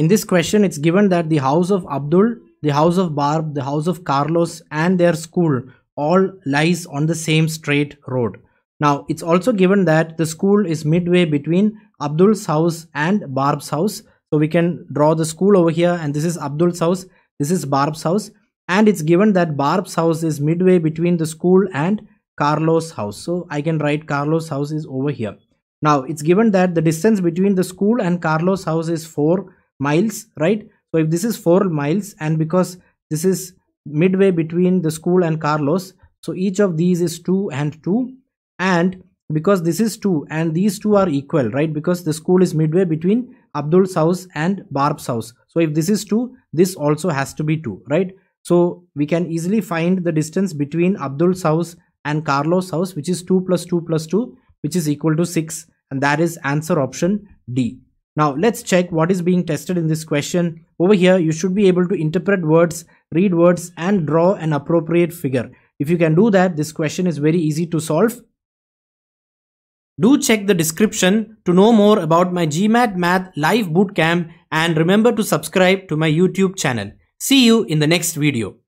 In this question, it's given that the house of Abdul, the house of Barb, the house of Carlos and their school all lies on the same straight road. Now, it's also given that the school is midway between Abdul's house and Barb's house. So we can draw the school over here and this is Abdul's house, this is Barb's house. And it's given that Barb's house is midway between the school and Carlos' house. So I can write Carlos' house is over here. Now, it's given that the distance between the school and Carlos' house is 4 miles right so if this is 4 miles and because this is midway between the school and Carlos so each of these is 2 and 2 and because this is 2 and these two are equal right because the school is midway between Abdul's house and Barb's house so if this is 2 this also has to be 2 right so we can easily find the distance between Abdul's house and Carlos house which is 2 plus 2 plus 2 which is equal to 6 and that is answer option D now let's check what is being tested in this question. Over here, you should be able to interpret words, read words and draw an appropriate figure. If you can do that, this question is very easy to solve. Do check the description to know more about my GMAT Math Live Bootcamp and remember to subscribe to my YouTube channel. See you in the next video.